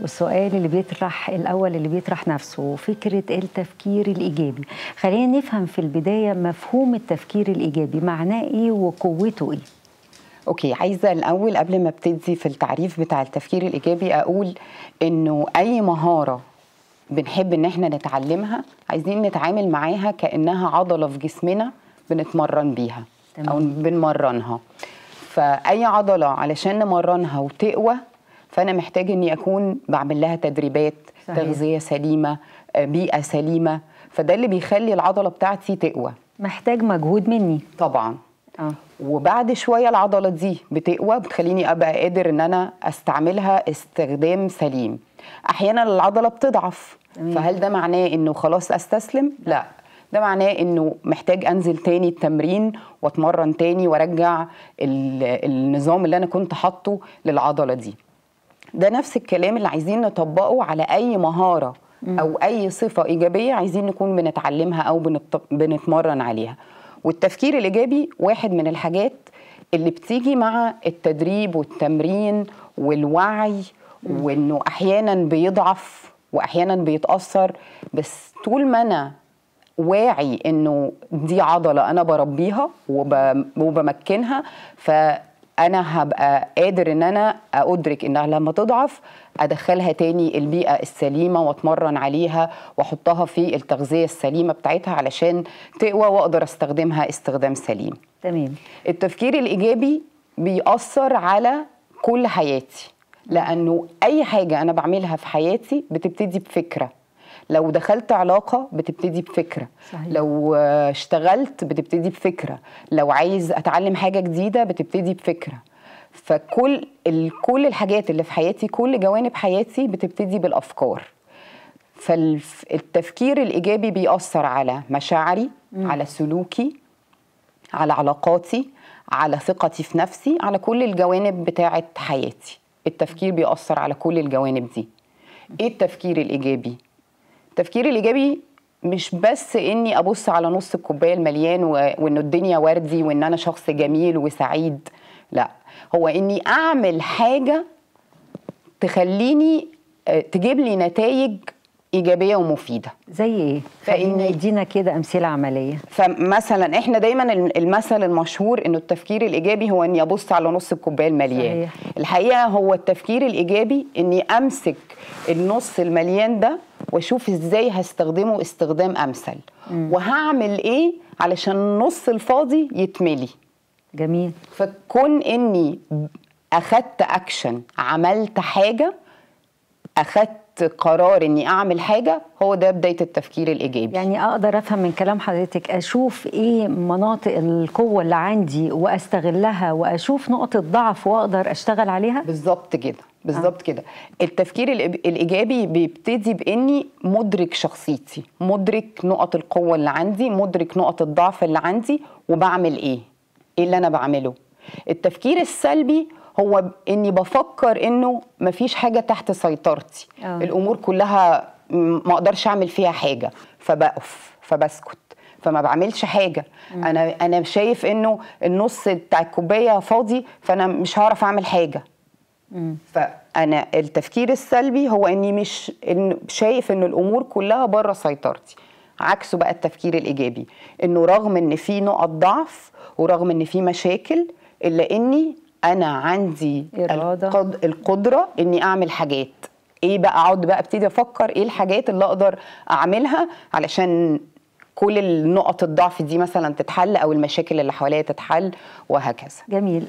والسؤال اللي بيطرح الاول اللي بيطرح نفسه فكره التفكير الايجابي خلينا نفهم في البدايه مفهوم التفكير الايجابي معناه ايه وقوته ايه اوكي عايزه الاول قبل ما ابتدي في التعريف بتاع التفكير الايجابي اقول انه اي مهاره بنحب ان احنا نتعلمها عايزين نتعامل معاها كانها عضله في جسمنا بنتمرن بيها تمام. او بنمرنها فاي عضله علشان نمرنها وتقوى فانا محتاج اني اكون بعمل لها تدريبات صحيح. تغذيه سليمه آه، بيئه سليمه فده اللي بيخلي العضله بتاعتي تقوى محتاج مجهود مني طبعا آه. وبعد شويه العضله دي بتقوى بتخليني ابقى قادر ان انا استعملها استخدام سليم احيانا العضله بتضعف مم. فهل ده معناه انه خلاص استسلم لا ده معناه انه محتاج انزل تاني التمرين واتمرن تاني وارجع النظام اللي انا كنت حاطه للعضله دي ده نفس الكلام اللي عايزين نطبقه على اي مهاره او اي صفه ايجابيه عايزين نكون بنتعلمها او بنتمرن عليها والتفكير الايجابي واحد من الحاجات اللي بتيجي مع التدريب والتمرين والوعي وانه احيانا بيضعف واحيانا بيتاثر بس طول ما انا واعي انه دي عضله انا بربيها وبمكنها ف انا هبقى قادر ان انا ادرك انها لما تضعف ادخلها تاني البيئه السليمه واتمرن عليها واحطها في التغذيه السليمه بتاعتها علشان تقوى واقدر استخدمها استخدام سليم تمام التفكير الايجابي بيأثر على كل حياتي لانه اي حاجه انا بعملها في حياتي بتبتدي بفكره لو دخلت علاقه بتبتدي بفكره صحيح. لو اشتغلت بتبتدي بفكره لو عايز اتعلم حاجه جديده بتبتدي بفكره فكل كل الحاجات اللي في حياتي كل جوانب حياتي بتبتدي بالافكار فالتفكير الايجابي بيأثر على مشاعري م. على سلوكي على علاقاتي على ثقتي في نفسي على كل الجوانب بتاعه حياتي التفكير بيأثر على كل الجوانب دي ايه التفكير الايجابي التفكير الايجابي مش بس اني ابص على نص الكوبايه المليان وان الدنيا وردي وان انا شخص جميل وسعيد لا هو اني اعمل حاجه تخليني آه، تجيب لي نتائج ايجابيه ومفيده زي ايه فان يدينا كده امثله عمليه فمثلا احنا دايما المثل المشهور انه التفكير الايجابي هو اني ابص على نص الكوبايه المليان صحيح. الحقيقه هو التفكير الايجابي اني امسك النص المليان ده واشوف ازاي هستخدمه استخدام امثل مم. وهعمل ايه علشان النص الفاضي يتملي جميل فكون اني اخدت اكشن عملت حاجه اخدت قرار اني اعمل حاجه هو ده بدايه التفكير الايجابي يعني اقدر افهم من كلام حضرتك اشوف ايه مناطق القوه اللي عندي واستغلها واشوف نقطه ضعف واقدر اشتغل عليها بالظبط كده آه. بالظبط كده التفكير الايجابي بيبتدي باني مدرك شخصيتي مدرك نقط القوه اللي عندي مدرك نقط الضعف اللي عندي وبعمل ايه ايه اللي انا بعمله التفكير السلبي هو اني بفكر انه مفيش حاجه تحت سيطرتي أوه. الامور كلها ما اقدرش اعمل فيها حاجه فبقف فبسكت فما بعملش حاجه مم. انا انا شايف انه النص بتاع الكوبايه فاضي فانا مش هعرف اعمل حاجه فانا التفكير السلبي هو اني مش إن شايف ان الامور كلها بره سيطرتي عكسه بقى التفكير الايجابي انه رغم ان في نقط ضعف ورغم ان في مشاكل الا اني انا عندي إرادة. القدره اني اعمل حاجات ايه بقى اقعد بقى ابتدي افكر ايه الحاجات اللي اقدر اعملها علشان كل النقط الضعف دي مثلا تتحل او المشاكل اللي حواليا تتحل وهكذا جميل